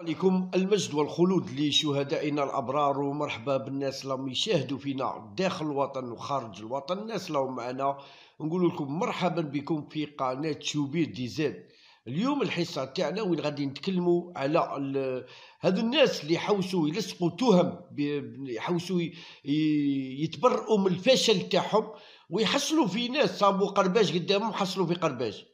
عليكم المجد والخلود لشهدائنا الابرار ومرحبا بالناس اللي راهم يشاهدوا فينا داخل الوطن وخارج الوطن الناس اللي معنا نقول لكم مرحبا بكم في قناه شوبير دي زاد اليوم الحصه تاعنا وين غادي نتكلموا على هذو الناس اللي يحوسوا يلصقوا تهم يحوسوا يتبرؤوا من الفشل تاعهم ويحصلوا في ناس صابوا قرباج قدامهم حصلوا في قرباج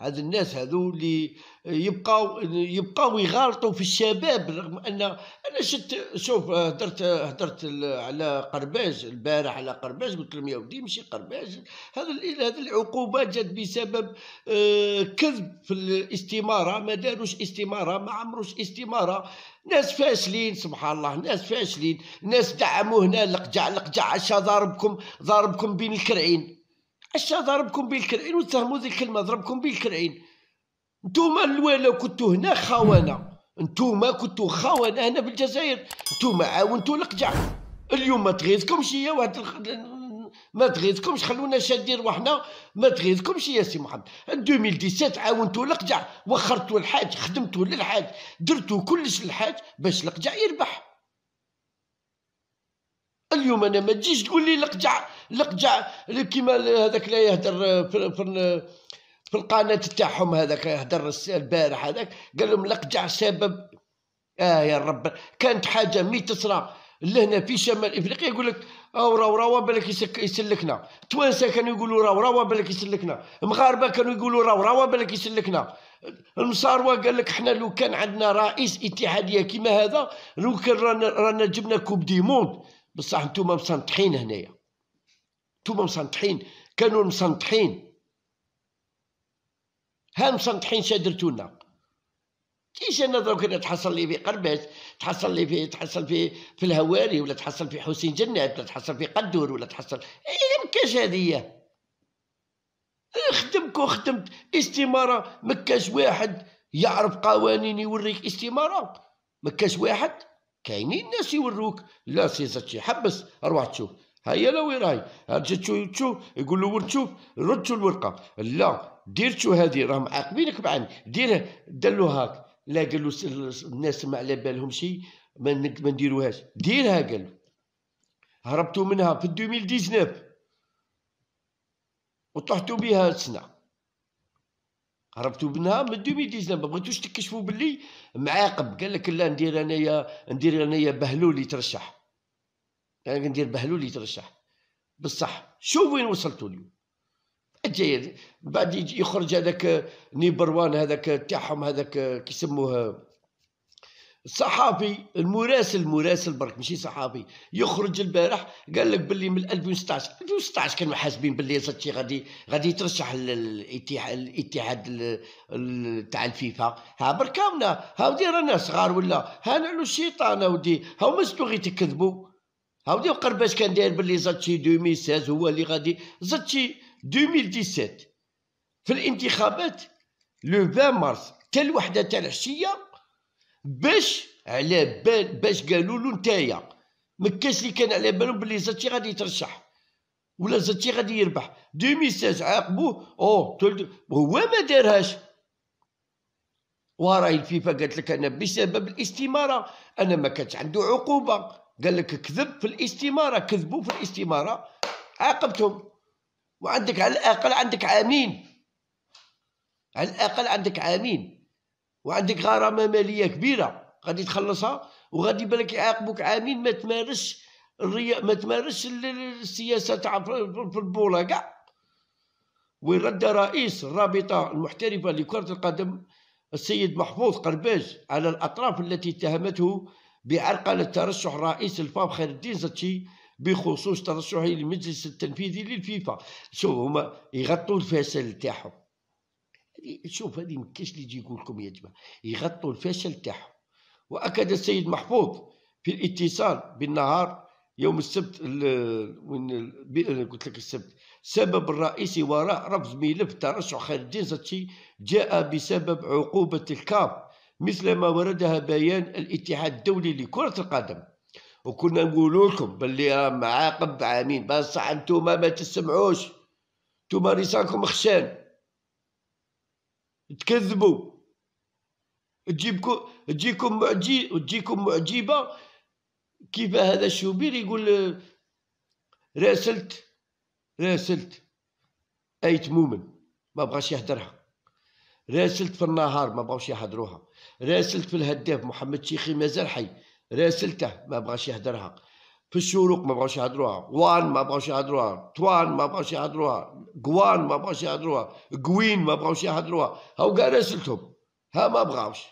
هاد الناس هذو اللي يبقاو يبقاو يغالطوا في الشباب رغم ان انا شفت شوف هدرت هدرت على قرباج البارح على قرباج قلت لهم يا ودي ماشي قرباج هذا هذه العقوبه جات بسبب آه، كذب في الاستماره ما داروش استماره ما عمروش استماره ناس فاشلين سبحان الله ناس فاشلين ناس دعموا هنا القجع القجع عشا ضاربكم ضاربكم بين الكرعين اش ضربكم بالكرعين وتهموا ذيك الكلمه ضربكم بالكرعين نتوما الوالا كنتو هنا خوانا نتوما كنتو خوانا هنا بالجزائر نتوما عاونتو القجع اليوم ما تغيظكمش يا واحد ما تغيظكمش خلونا شادين روحنا ما تغيظكمش يا سي محمد 2017 عاونتو القجع وخرتو الحاج خدمتو للحاج درتو كلش للحاج باش القجع يربح اليوم انا ما تجيش تقول لي لقجع لقجع كيما هذاك لا يهدر في, في, في القناه تاعهم هذاك يهدر البارح هذاك قال لهم لقجع سبب اه يا رب كانت حاجه مي تصرى لهنا في شمال افريقيا يقول لك او راو راو بالك يسلكنا توانسه كانوا يقولوا راو راو بالك يسلكنا مغاربه كانوا يقولوا راو راو بالك يسلكنا المصاروه قال لك احنا لو كان عندنا رئيس اتحاديه كيما هذا لو كان رانا, رانا جبنا كوب دي موند بصح نتوما مسنطحين هنايا نتوما مسنطحين كانوا مسنطحين ها مسنطحين شادرتونا كيش انا دروك انا تحصل لي في قرباش تحصل لي في تحصل في في الهواري ولا تحصل في حسين جنات ولا تحصل في قدور ولا تحصل اي مكاش هذه خدمك وخدمت استماره مكاش واحد يعرف قوانين يوريك استماره مكاش واحد كاينين ناس يوروك لا سي زاتشي حبس روح تشوف هيا لا وين راهي رجع تشوف تشوف يقول له ورد شوف رد الورقه لا دير تشوف هذه راهم عاقبينك بعين دير دلو هاك لا قال له الناس ما على بالهم شيء ما نديروهاش ديرها قال هربتوا منها في 2019 وطحتوا بها السنه هربتوا منها من 2019 ما بغيتوش تكشفوا باللي معاقب قال لك لا ندير انايا ندير انايا بهلول يترشح قال يعني ندير بهلول يترشح بصح شوف وين وصلتوا اليوم الجزائر بعد يخرج هذاك نيبروان هذاك تاعهم هذاك كيسموه الصحافي المراسل المراسل برك ماشي صحافي يخرج البارح قال لك باللي من 2016 2016 كانوا حاسبين باللي زاتشي غادي غادي يترشح للاتحاد الاتحاد تاع الفيفا ها برك هاونا هاودي رانا صغار ولا هانا نعلو الشيطان اودي هاو مازلتو غير تكذبوا هاودي قرباش كان داير باللي زاتشي 2016 هو اللي غادي زاتشي 2017 في الانتخابات لو 20 مارس حتى الوحده تاع العشيه باش على بال باش قالوا له نتايا ما كاش اللي كان على بالو بلي زاتشي غادي يترشح ولا زاتشي غادي يربح 2016 عاقبوه او هو ما دارهاش وراه الفيفا قالت لك انا بسبب الاستماره انا ما كانت عنده عقوبه قال لك كذب في الاستماره كذبوا في الاستماره عاقبتهم وعندك على الاقل عندك عامين على الاقل عندك عامين وعندك غرامه ماليه كبيره غادي تخلصها وغادي بالك يعاقبوك عامين ما تمارسش الري... ما تمارسش السياسه تاع في البوله كاع ويرد رئيس الرابطه المحترفه لكره القدم السيد محفوظ قرباج على الاطراف التي اتهمته بعرقله ترشح رئيس الفاب خير الدين زتشي بخصوص ترشحه للمجلس التنفيذي للفيفا شوف هما يغطوا الفاسل تاعهم شوف هذه ما كاش اللي يجي يقول لكم يا جماعه يغطوا الفشل تاعهم واكد السيد محفوظ في الاتصال بالنهار يوم السبت وين قلت لك السبت السبب الرئيسي وراء رفض ملف ترشح الدين زتشي جاء بسبب عقوبه الكاف مثل ما وردها بيان الاتحاد الدولي لكره القدم وكنا نقول لكم باللي معاقب عامين بصح انتم ما تسمعوش انتم رسالكم خشان تكذبوا تجيبكم تجيكم معجي تجيكم معجبه كيف هذا الشوبير يقول راسلت راسلت ايت مؤمن ما بغاش يهدرها راسلت في النهار ما بغاوش يهدروها راسلت في الهداف محمد شيخي مازال حي راسلته ما بغاش يهدرها في الشروق ما بغاوش يهضروها وان ما بغاوش يهضروها توان ما بغاوش يهضروها غوان ما بغاوش يهضروها قوين ما بغاوش يهضروها هاو كاع راسلتهم ها ما بغاوش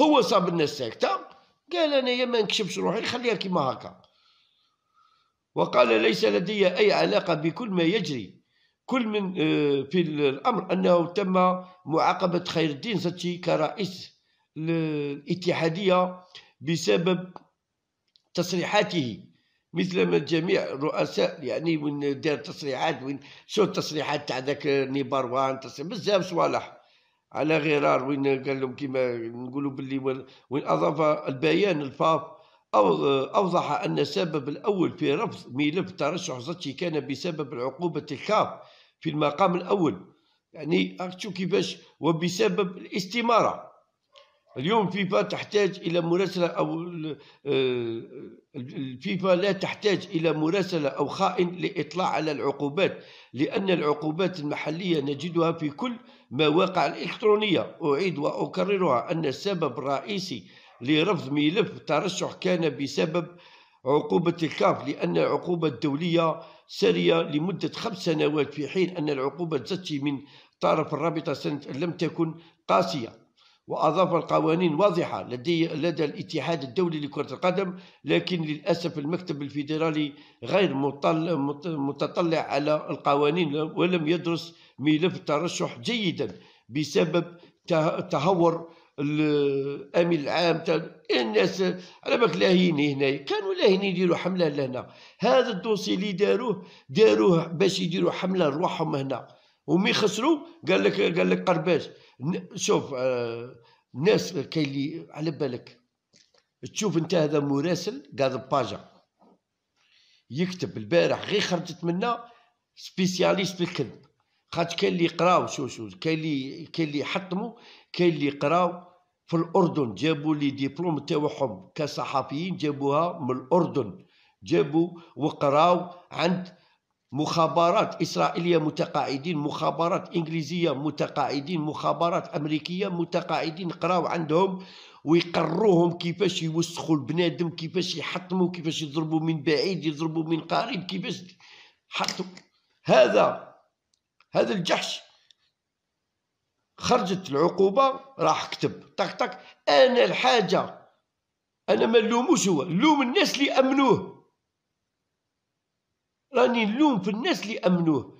هو صاب الناس ساكته قال انايا ما نكشفش روحي نخليها كيما هكا وقال ليس لدي اي علاقه بكل ما يجري كل من آه، في الامر انه تم معاقبه خير الدين زتي كرئيس الاتحاديه بسبب تصريحاته مثل ما جميع الرؤساء يعني وين دار تصريحات وين شو التصريحات تاع ذاك نيبار وان بزاف صوالح على غرار وين قال لهم كيما نقولوا باللي وين اضاف البيان الفاف اوضح ان السبب الاول في رفض ملف ترشح زتشي كان بسبب العقوبه الكاف في المقام الاول يعني شو كيفاش وبسبب الاستماره اليوم الفيفا تحتاج إلى مراسلة أو الفيفا آه، لا تحتاج إلى مراسلة أو خائن لإطلاع على العقوبات لأن العقوبات المحلية نجدها في كل مواقع الإلكترونية أعيد وأكررها أن السبب الرئيسي لرفض ملف الترشح كان بسبب عقوبة الكاف لأن العقوبة الدولية سارية لمدة خمس سنوات في حين أن العقوبة الزتشي من طرف الرابطة لم تكن قاسية وأضاف القوانين واضحة لدي لدى الاتحاد الدولي لكرة القدم لكن للأسف المكتب الفيدرالي غير متطلع على القوانين ولم يدرس ملف الترشح جيدا بسبب تهور الامين العام الناس على بالك لاهين هنا كانوا لاهين يديروا حمله لهنا هذا الدوسي اللي داروه داروه باش يديروا حمله لروحهم هنا ومي خسروا قال لك قال لك قرباش شوف الناس آه، كاين اللي على بالك تشوف انت هذا مراسل قاعد باجا يكتب البارح غير خرجت منا سبيسياليست في الكذب خاطر كاين اللي يقراو شو شو كاين اللي كاين اللي يحطموا كاين اللي يقراو في الاردن جابوا لي ديبلوم تاعهم كصحفيين جابوها من الاردن جابوا وقراو عند مخابرات إسرائيلية متقاعدين مخابرات إنجليزية متقاعدين مخابرات أمريكية متقاعدين قراو عندهم ويقروهم كيفاش يوسخوا البنادم كيفاش يحطموا كيفاش يضربوا من بعيد يضربوا من قريب كيفاش حطوا هذا هذا الجحش خرجت العقوبة راح كتب طق طق أنا الحاجة أنا ما نلوموش هو لوم الناس اللي أمنوه راني نلوم في الناس اللي امنوه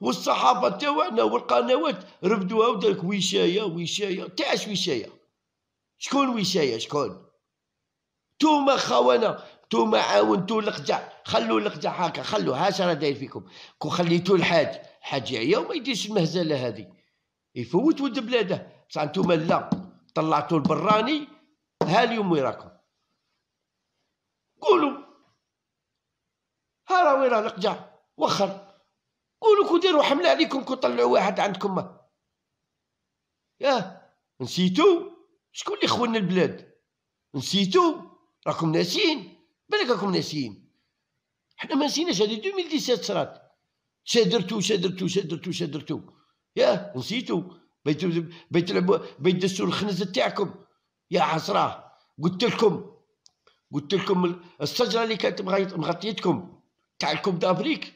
والصحافه تاعنا والقنوات ربدوها ودارك وشايه وشايه تاعش وشايه شكون وشايه شكون توما خوانا توما عاونتو القجع خلوا القجع هاكا خلوا هاش راه داير فيكم كون خليتو الحاج الحاج يعيا وما يديرش المهزله هذه يفوت ود بلاده بصح نتوما لا طلعتو البراني ها اليوم وراكم قولوا راه القجع وخر قولوا كون ديروا حمله عليكم كون طلعوا واحد عندكم يا ياه نسيتو شكون اللي خون البلاد نسيتو راكم ناسين بالك راكم ناسين حنا ما نسيناش هذه 2017 صرات شادرتو شادرتو شادرتو شادرتو ياه نسيتو بيت بيت بيت دستور الخنز تاعكم يا عصراه قلت لكم قلت لكم الشجره اللي كانت مغطيتكم الكوب دافريك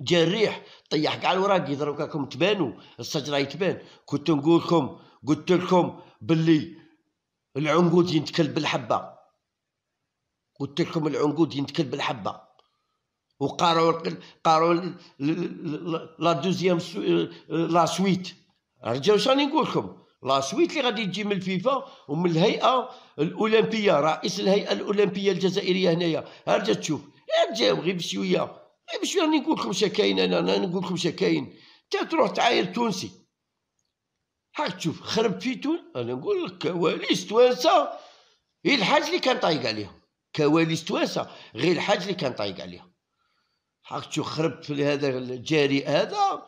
جا الريح طيح كاع الوراق يضرب كاكم تبانوا الشجره يتبان كنت نقول لكم قلت لكم باللي العنقود ينتكل بالحبه قلت لكم العنقود ينتكل بالحبه وقاروا قاروا لا دوزيام لا سويت رجعوا شاني نقول لكم لا سويت اللي غادي تجي من الفيفا ومن الهيئه الاولمبيه رئيس الهيئه الاولمبيه الجزائريه هنايا ها تشوف جاو غير بشويه غير بشويه راني نقول لكم شكاين انا انا نقول لكم شكاين تا تروح تعاير تونسي هاك تشوف خرب في تونس انا نقول لك كواليس توانسه هي الحاج اللي كان طايق عليها كواليس توانسه غير الحاج اللي كان طايق عليها هاك تشوف خرب في هذا الجاري هذا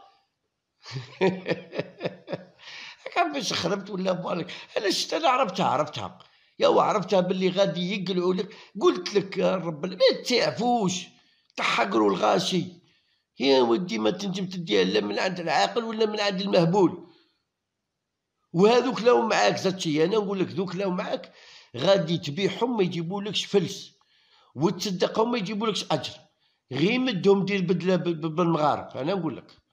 كان باش خربت ولا بالك انا شفت انا عرفتها عرفتها يا وعرفتها باللي غادي يقلعوا لك قلت لك يا رب ما تعفوش تحقروا الغاشي يا ودي ما تنجم تديها لا من عند العاقل ولا من عند المهبول وهذوك لو معاك زاد شي انا نقول لك ذوك لو معاك غادي تبيعهم ما يجيبولكش فلس وتصدقهم ما يجيبولكش اجر غير مدهم دير بدله بالمغارب انا نقول لك